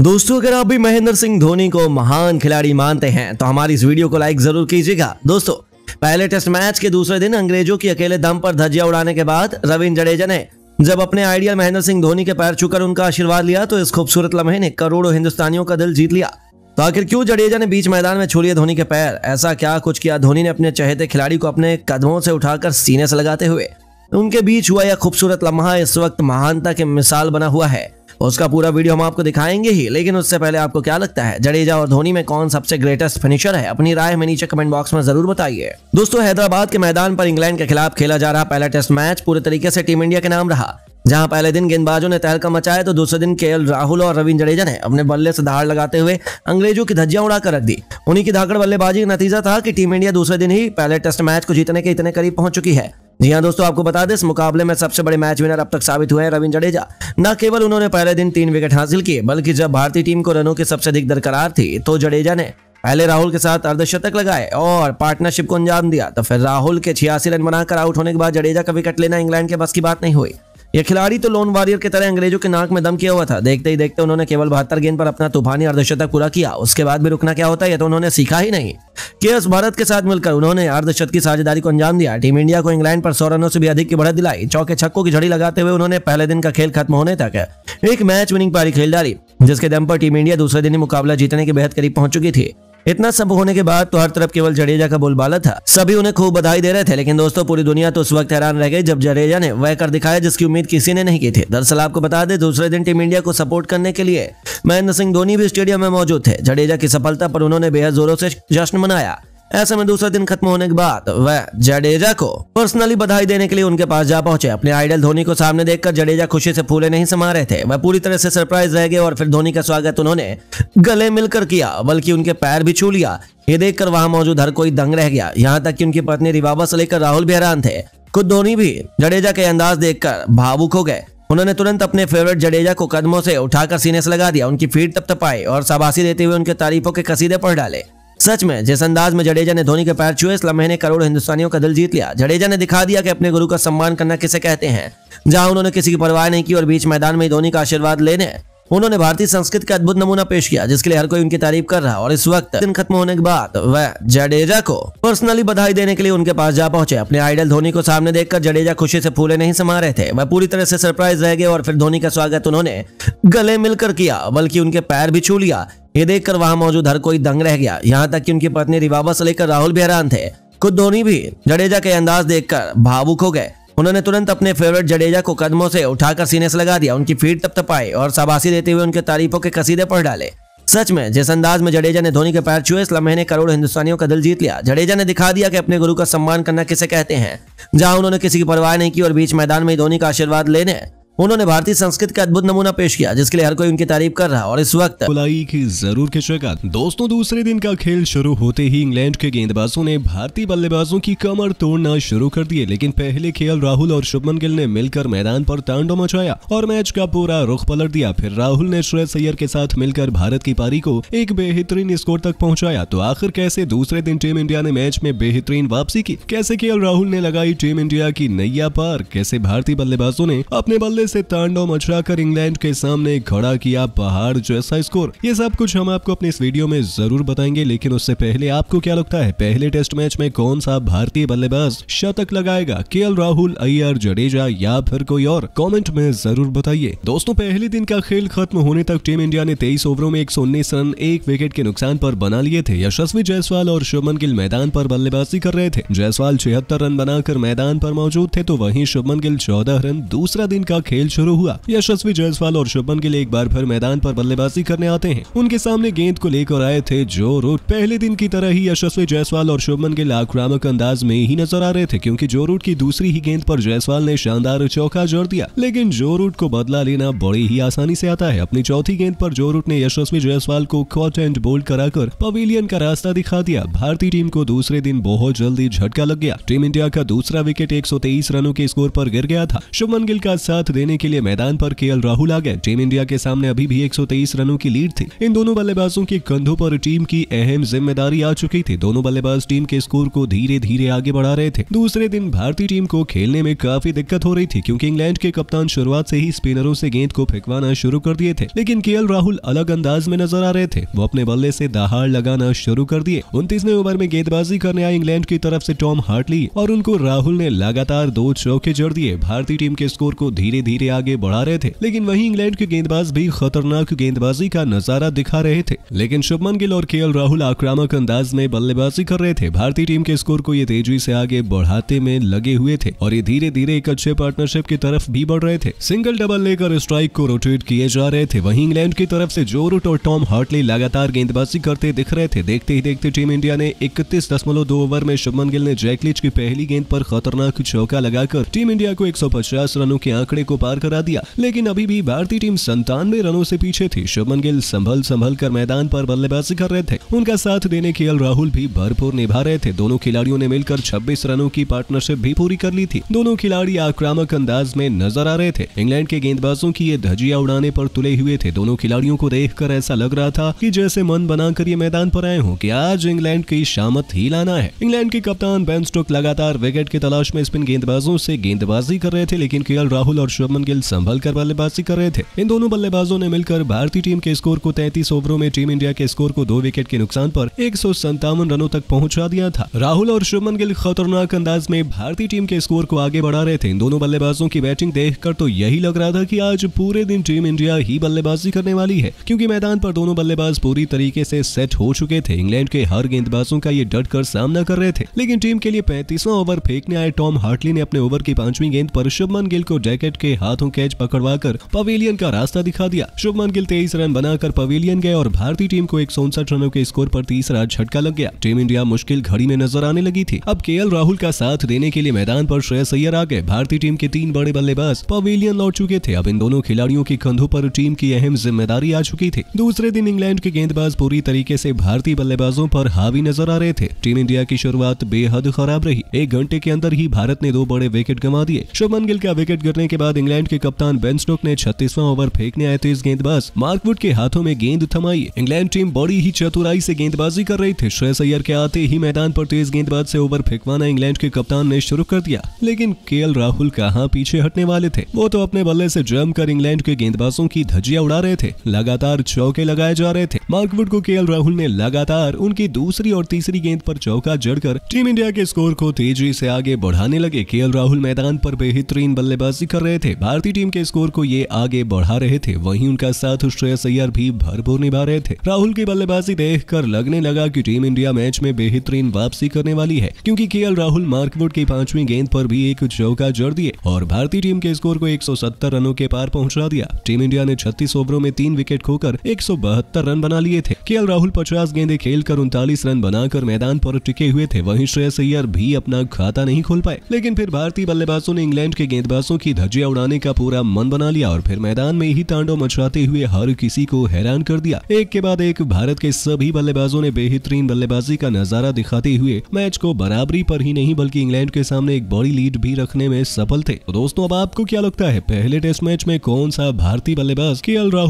दोस्तों अगर आप भी महेंद्र सिंह धोनी को महान खिलाड़ी मानते हैं तो हमारी इस वीडियो को लाइक जरूर कीजिएगा दोस्तों पहले टेस्ट मैच के दूसरे दिन अंग्रेजों की अकेले दम पर धज्जिया उड़ाने के बाद रविंद्र जडेजा ने जब अपने आइडियल महेंद्र सिंह धोनी के पैर छूकर उनका आशीर्वाद लिया तो इस खूबसूरत लम्हे ने करोड़ों हिंदुस्तानियों का दिल जीत लिया तो आखिर क्यों जडेजा ने बीच मैदान में छोड़िए धोनी के पैर ऐसा क्या कुछ किया धोनी ने अपने चहेते खिलाड़ी को अपने कदमों से उठाकर सीने से लगाते हुए उनके बीच हुआ यह खूबसूरत लम्हा इस वक्त महानता के मिसाल बना हुआ है उसका पूरा वीडियो हम आपको दिखाएंगे ही लेकिन उससे पहले आपको क्या लगता है जडेजा और धोनी में कौन सबसे ग्रेटेस्ट फिनिशर है अपनी राय हमें नीचे कमेंट बॉक्स में जरूर बताइए दोस्तों हैदराबाद के मैदान पर इंग्लैंड के खिलाफ खेला जा रहा पहला टेस्ट मैच पूरे तरीके से टीम इंडिया के नाम रहा जहां पहले दिन गेंदबाजों ने तहलका मचाया तो दूसरे दिन के राहुल और रविंद्र जडेजा ने अपने बल्ले से धार लगाते हुए अंग्रेजों की धज्जियां उड़ाकर रख दी उन्हीं की धाकड़ बल्लेबाजी का नतीजा था कि टीम इंडिया दूसरे दिन ही पहले टेस्ट मैच को जीतने के इतने करीब पहुंच चुकी है जी हाँ दोस्तों आपको बता दें इस मुकाबले में सबसे बड़े मैच विनर अब तक साबित हुए हैं रविंद्र जडेजा न केवल उन्होंने पहले दिन तीन विकेट हासिल किए बल्कि जब भारतीय टीम को रनों की सबसे अधिक दरकरार थी तो जडेजा ने पहले राहुल के साथ अर्धशतक लगाए और पार्टनरशिप को अंजाम दिया तो फिर राहुल के छियासी रन बनाकर आउट होने के बाद जडेजा का विकेट लेना इंग्लैंड के बस की बात नहीं हुई यह खिलाड़ी तो लोन वॉरियर की तरह अंग्रेजों के नाक में दम किया हुआ था देखते ही देखते उन्होंने केवल बहत्तर गेंद पर अपना तूफानी अर्धशतक पूरा किया उसके बाद भी रुकना क्या होता है यह तो उन्होंने सीखा ही नहीं केस भारत के साथ मिलकर उन्होंने अर्धशत की साझेदारी को अंजाम दिया टीम इंडिया को इंग्लैंड पर सौ रनों से भी अधिक की बढ़त दिलाई चौके छक्कों की झड़ी लगाते हुए उन्होंने पहले दिन का खेल खत्म होने तक एक मैच विनिंग पारी खेल डाली जिसके दम पर टीम इंडिया दूसरे दिन ही मुकाबला जीतने के बेहद करीब पहुंच चुकी थी इतना सब होने के बाद तो हर तरफ केवल जडेजा का बोलबाला था सभी उन्हें खूब बधाई दे रहे थे लेकिन दोस्तों पूरी दुनिया तो उस वक्त हैरान रह गई जब जडेजा ने वह कर दिखाया जिसकी उम्मीद किसी ने नहीं की थी दरअसल आपको बता दें दूसरे दिन टीम इंडिया को सपोर्ट करने के लिए महेंद्र सिंह धोनी भी स्टेडियम में मौजूद थे जडेजा की सफलता पर उन्होंने बेहद जोरों से जश्न मनाया ऐसे में दूसरे दिन खत्म होने के बाद वह जडेजा को पर्सनली बधाई देने के लिए उनके पास जा पहुंचे अपने आइडल धोनी को सामने देखकर जडेजा खुशी से फूले नहीं समा रहे थे वह पूरी तरह से सरप्राइज रह गए और फिर धोनी का स्वागत उन्होंने गले मिलकर किया बल्कि उनके पैर भी छू लिया ये देखकर वहां मौजूद हर कोई दंग रह गया यहाँ तक की उनकी पत्नी रिवाबा से लेकर राहुल भी हैरान थे खुद धोनी भी जडेजा के अंदाज कर भावुक हो गए उन्होंने तुरंत अपने फेवरेट जडेजा को कदमों से उठाकर सीने से लगा दिया उनकी फीट तप तपाई और शाबाशी देते हुए उनके तारीफों के कसीदे पढ़ डाले सच में जिस अंदाज में जडेजा ने धोनी के पैर छुए इस लम्हे ने करोड़ हिंदुस्तानियों का दिल जीत लिया जडेजा ने दिखा दिया कि अपने गुरु का सम्मान करना किसे कहते हैं जहां उन्होंने किसी की परवाह नहीं की और बीच मैदान में धोनी का आशीर्वाद लेने उन्होंने भारतीय संस्कृति का अद्भुत नमूना पेश किया जिसके लिए हर कोई उनकी तारीफ कर रहा और इस वक्त दिन खत्म होने के बाद वह जडेजा को पर्सनली बधाई देने के लिए उनके पास जा पहुंचे अपने आइडल धोनी को सामने देखकर जडेजा खुशी से फूले नहीं समा रहे थे वह पूरी तरह से सरप्राइज रह गए और फिर धोनी का स्वागत उन्होंने गले मिलकर किया बल्कि उनके पैर भी छू लिया ये देखकर वहां मौजूद हर कोई दंग रह गया यहाँ तक की उनकी पत्नी रिवाबा से लेकर राहुल भी हैरान थे खुद धोनी भी जडेजा के अंदाज देखकर भावुक हो गए उन्होंने तुरंत अपने फेवरेट जडेजा को कदमों से उठाकर सीने से लगा दिया उनकी फीट तपतपाई और शाबाशी देते हुए उनके तारीफों के कसीदे पढ़ डाले सच में जिस अंदाज में जडेजा ने धोनी के पैर छुए इस लम्हे ने करोड़ हिंदुस्तानियों का दिल जीत लिया जडेजा ने दिखा दिया कि अपने गुरु का सम्मान करना किसे कहते हैं जहां उन्होंने किसी की परवाह नहीं की और बीच मैदान में धोनी का आशीर्वाद लेने उन्होंने भारतीय संस्कृति का अद्भुत नमूना पेश किया जिसके लिए हर कोई उनकी तारीफ कर रहा और इस वक्त बुलाई की जरूर खिचेगा दोस्तों दूसरे दिन का खेल शुरू होते ही इंग्लैंड के गेंदबाजों ने भारतीय बल्लेबाजों की कमर तोड़ना शुरू कर दिए लेकिन पहले खेल राहुल और शुभमन गिल ने मिलकर मैदान पर तांडो मचाया और मैच का पूरा रुख पलट दिया फिर राहुल ने श्रेयस अय्यर के साथ मिलकर भारत की पारी को एक बेहतरीन स्कोर तक पहुंचाया तो आखिर कैसे दूसरे दिन टीम इंडिया ने मैच में बेहतरीन वापसी की कैसे के राहुल ने लगाई टीम इंडिया की नैया पार कैसे भारतीय बल्लेबाजों ने अपने बल्ले से तांडव कर इंग्लैंड के सामने खड़ा किया पहाड़ जैसा स्कोर ये सब कुछ हम आपको अपने इस वीडियो में जरूर बताएंगे लेकिन उससे पहले आपको क्या लगता है पहले टेस्ट मैच में कौन सा भारतीय बल्लेबाज शतक लगाएगा के राहुल अयर जडेजा या फिर कोई और कॉमेंट में जरूर बताइए दोस्तों पहले दिन का खेल खत्म होने तक टीम इंडिया ने तेईस ओवरों में एक रन एक विकेट के नुकसान पर बना लिए थे यशस्वी जायसवाल और शुभमन गिल मैदान पर बल्लेबाजी कर रहे थे जायसवाल छिहत्तर रन बनाकर मैदान पर मौजूद थे तो वहीं शुभमन गिल चौदह रन दूसरा दिन का खेल खेल शुरू हुआ यशस्वी जायसवाल और शुभन के लिए एक बार फिर मैदान पर बल्लेबाजी करने आते हैं उनके सामने गेंद को लेकर आए थे जो रूट पहले दिन की तरह ही यशस्वी जायसवाल और शुभमन के लाक्रामक अंदाज में ही नजर आ रहे थे क्योंकि जो रूट की दूसरी ही गेंद पर जायसवाल ने शानदार चौका जोड़ दिया लेकिन जो रूट को बदला लेना बड़ी ही आसानी से आता है अपनी चौथी गेंद पर जो रूट ने यशस्वी जायसवाल को कॉट एंड बोल्ड कराकर पवेलियन का रास्ता दिखा दिया भारतीय टीम को दूसरे दिन बहुत जल्दी झटका लग गया टीम इंडिया का दूसरा विकेट एक रनों के स्कोर आरोप गिर गया था शुभमन गिल का साथ देने देने के लिए मैदान पर के राहुल आ गए टीम इंडिया के सामने अभी भी एक रनों की लीड थी इन दोनों बल्लेबाजों के कंधों पर टीम की अहम जिम्मेदारी आ चुकी थी दोनों बल्लेबाज टीम के स्कोर को धीरे धीरे आगे बढ़ा रहे थे दूसरे दिन भारतीय टीम को खेलने में काफी दिक्कत हो रही थी क्योंकि इंग्लैंड के कप्तान शुरुआत से ही स्पिनरों से गेंद को फेंकवाना शुरू कर दिए थे लेकिन के राहुल अलग अंदाज में नजर आ रहे थे वो अपने बल्ले से दहाड़ लगाना शुरू कर दिए उनतीसवें ओवर में गेंदबाजी करने आए इंग्लैंड की तरफ ऐसी टॉम हार्टली और उनको राहुल ने लगातार दो चौके जड़ दिए भारतीय टीम के स्कोर को धीरे धीरे आगे बढ़ा रहे थे लेकिन वही इंग्लैंड के गेंदबाज भी खतरनाक गेंदबाजी का नजारा दिखा रहे थे लेकिन शुभमन गिल और के राहुल आक्रामक अंदाज में बल्लेबाजी कर रहे थे भारतीय टीम के स्कोर को ये तेजी से आगे बढ़ाते में लगे हुए थे और ये धीरे धीरे एक अच्छे पार्टनरशिप की तरफ भी बढ़ रहे थे सिंगल डबल लेकर स्ट्राइक को रोटेट किए जा रहे थे वहीं इंग्लैंड की तरफ से जो रूट और टॉम हार्टली लगातार गेंदबाजी करते दिख रहे थे देखते ही देखते टीम इंडिया ने इकतीस ओवर में शुभमन गिल ने जैकलिच की पहली गेंद पर खतरनाक चौका लगाकर टीम इंडिया को एक रनों के आंकड़े को पार करा दिया लेकिन अभी भी भारतीय टीम संतानवे रनों से पीछे थी शुभमन गिल संभल संभल कर मैदान पर बल्लेबाजी कर रहे थे उनका साथ देने के राहुल भी भरपूर निभा रहे थे दोनों खिलाड़ियों ने मिलकर छब्बीस रनों की पार्टनरशिप भी पूरी कर ली थी दोनों खिलाड़ी आक्रामक अंदाज में नजर आ रहे थे इंग्लैंड के गेंदबाजों की ये धजिया उड़ाने पर तुले हुए थे दोनों खिलाड़ियों को देख ऐसा लग रहा था की जैसे मन बनाकर ये मैदान पर आए हूँ की आज इंग्लैंड की शामत ही लाना है इंग्लैंड के कप्तान बेन स्टोक लगातार विकेट की तलाश में स्पिन गेंदबाजों से गेंदबाजी कर रहे थे लेकिन के राहुल और शुभ शुभमन गिल संभल कर बल्लेबाजी कर रहे थे इन दोनों बल्लेबाजों ने मिलकर भारतीय टीम के स्कोर को तैतीस ओवरों में टीम इंडिया के स्कोर को दो विकेट के नुकसान पर एक रनों तक पहुंचा दिया था राहुल और शुभमन गिल खतरनाक अंदाज में भारतीय टीम के स्कोर को आगे बढ़ा रहे थे इन दोनों बल्लेबाजों की बैटिंग देख तो यही लग रहा था की आज पूरे दिन टीम इंडिया ही बल्लेबाजी करने वाली है क्योंकि मैदान पर दोनों बल्लेबाज पूरी तरीके से सेट हो चुके थे इंग्लैंड के हर गेंदबाजों का ये डट कर सामना कर रहे थे लेकिन टीम के लिए पैंतीसवा ओवर फेंकने आए टॉम हार्टली ने अपने ओवर की पांचवी गेंद पर शुभमन गिल को जैकेट के हाथों कैच पकड़वा कर पवेलियन का रास्ता दिखा दिया शुभमन गिल तेईस रन बनाकर पवेलियन गए और भारतीय टीम को एक रनों के स्कोर आरोप तीसरा झटका लग गया टीम इंडिया मुश्किल घड़ी में नजर आने लगी थी अब के राहुल का साथ देने के लिए मैदान आरोप श्रेयस अय्यर आ गए भारतीय टीम के तीन बड़े बल्लेबाज पवेलियन लौट चुके थे अब इन दोनों खिलाड़ियों के कंधों पर टीम की अहम जिम्मेदारी आ चुकी थी दूसरे दिन इंग्लैंड के गेंदबाज पूरी तरीके से भारतीय बल्लेबाजों पर हावी नजर आ रहे थे टीम इंडिया की शुरुआत बेहद खराब रही एक घंटे के अंदर ही भारत ने दो बड़े विकेट गंवा दिए शुभमन गिल का विकेट गिरने के बाद इंग्लैंड इंग्लैंड के कप्तान बेन स्टोक ने छत्तीसवां ओवर फेंकने आए तेज गेंदबाज मार्कवुड के हाथों में गेंद थमाई इंग्लैंड टीम बड़ी ही चतुराई से गेंदबाजी कर रही थी श्रेय सैयर के आते ही मैदान पर तेज गेंदबाज से ओवर फेंकवाना इंग्लैंड के कप्तान ने शुरू कर दिया लेकिन के राहुल कहाँ पीछे हटने वाले थे वो तो अपने बल्ले ऐसी जमकर इंग्लैंड के गेंदबाजों की धजिया उड़ा रहे थे लगातार चौके लगाए जा रहे थे मार्कवुड को के राहुल ने लगातार उनकी दूसरी और तीसरी गेंद आरोप चौका जड़कर टीम इंडिया के स्कोर को तेजी ऐसी आगे बढ़ाने लगे के राहुल मैदान पर बेहतरीन बल्लेबाजी कर रहे थे भारतीय टीम के स्कोर को ये आगे बढ़ा रहे थे वहीं उनका साथ श्रेयस अय्यर भी भरपूर निभा रहे थे राहुल की बल्लेबाजी कर लगने लगा की टीम इंडिया मैच में बेहतरीन वापसी करने वाली है क्यूँकी के राहुल मार्कवुड की पांचवी गेंद पर भी एक चौका जड़ दिए और भारतीय टीम के स्कोर को एक रनों के पार पहुँचा दिया टीम इंडिया ने छत्तीस ओवरों में तीन विकेट खोकर एक रन बना लिए थे के राहुल पचास गेंदे खेलकर उनतालीस रन बनाकर मैदान पर टिके हुए थे वहीं श्रेयस अय्यर भी अपना खाता नहीं खोल पाए लेकिन फिर भारतीय बल्लेबाजों ने इंग्लैंड के गेंदबाजों की धज्जिया उड़ान बनाने का पूरा मन बना लिया और फिर मैदान में ही तांडव मचाते हुए हर किसी को हैरान कर दिया एक के बाद एक भारत के सभी बल्लेबाजों ने बेहतरीन बल्लेबाजी का नजारा दिखाते हुए मैच को बराबरी पर ही नहीं बल्कि इंग्लैंड के सामने एक बड़ी लीड भी रखने में सफल थे तो दोस्तों अब आपको क्या लगता है पहले टेस्ट मैच में कौन सा भारतीय बल्लेबाज के राहुल